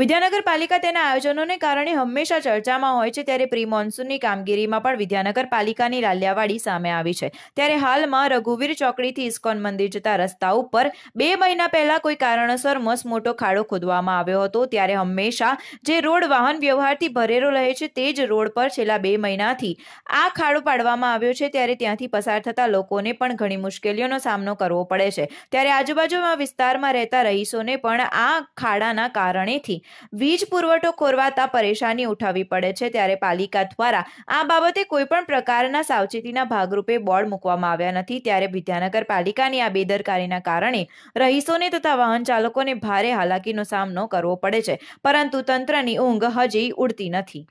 વિદ્યાનગર પાલિકા તેના આયોજનોને કારણે હંમેશા ચર્ચામાં હોય છે ત્યારે પ્રી મોન્સૂનની કામગીરીમાં પણ વિદ્યાનગર પાલિકાની લાલ્યાવાડી સામે આવી છે ત્યારે હાલમાં રઘુવીર ચોકડીથી ઇસ્કોન મંદિર જતા રસ્તા ઉપર બે મહિના પહેલા કોઈ કારણસર મસ મોટો ખાડો ખોદવામાં આવ્યો હતો ત્યારે હંમેશા જે રોડ વાહન વ્યવહારથી ભરેલો રહે છે તે જ રોડ પર છેલ્લા બે મહિનાથી આ ખાડો પાડવામાં આવ્યો છે ત્યારે ત્યાંથી પસાર થતા લોકોને પણ ઘણી મુશ્કેલીઓનો સામનો કરવો પડે છે ત્યારે આજુબાજુના વિસ્તારમાં રહેતા રહીશોને પણ આ ખાડાના કારણેથી વીજ પુરવઠો ખોરવાતા પરેશાની ઉઠાવી પડે છે ત્યારે પાલિકા દ્વારા આ બાબતે કોઈપણ પ્રકારના સાવચેતીના ભાગરૂપે બોર્ડ મૂકવામાં આવ્યા નથી ત્યારે વિદ્યાનગર પાલિકાની આ બેદરકારીના કારણે રહીશોને તથા વાહન ચાલકોને ભારે હાલાકીનો સામનો કરવો પડે છે પરંતુ તંત્રની ઊંઘ હજી ઉડતી નથી